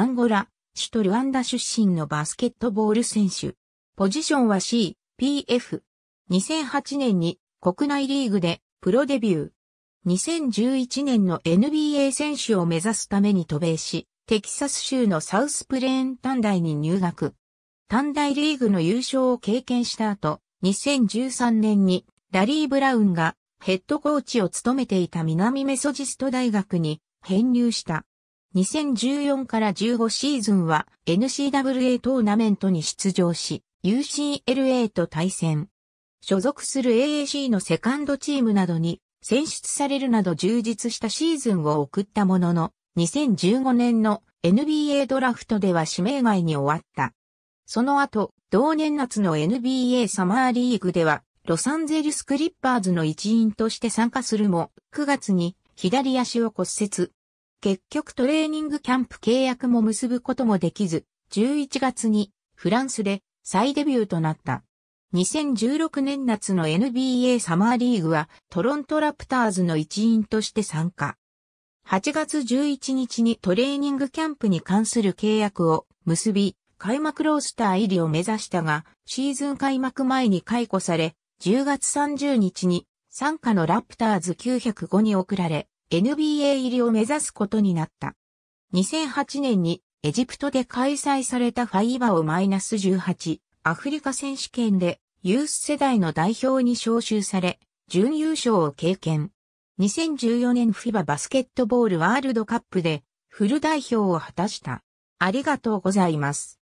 アンゴラ、首都ルワンダ出身のバスケットボール選手。ポジションは C、PF。2008年に国内リーグでプロデビュー。2011年の NBA 選手を目指すために渡米し、テキサス州のサウスプレーン短大に入学。短大リーグの優勝を経験した後、2013年にラリー・ブラウンがヘッドコーチを務めていた南メソジスト大学に編入した。2014から15シーズンは n c w a トーナメントに出場し、UCLA と対戦。所属する AAC のセカンドチームなどに選出されるなど充実したシーズンを送ったものの、2015年の NBA ドラフトでは指名外に終わった。その後、同年夏の NBA サマーリーグでは、ロサンゼルスクリッパーズの一員として参加するも、9月に左足を骨折、結局トレーニングキャンプ契約も結ぶこともできず、11月にフランスで再デビューとなった。2016年夏の NBA サマーリーグはトロントラプターズの一員として参加。8月11日にトレーニングキャンプに関する契約を結び、開幕ロースター入りを目指したが、シーズン開幕前に解雇され、10月30日に参加のラプターズ905に送られ、NBA 入りを目指すことになった。2008年にエジプトで開催されたファイバオ -18 アフリカ選手権でユース世代の代表に招集され、準優勝を経験。2014年フィババスケットボールワールドカップでフル代表を果たした。ありがとうございます。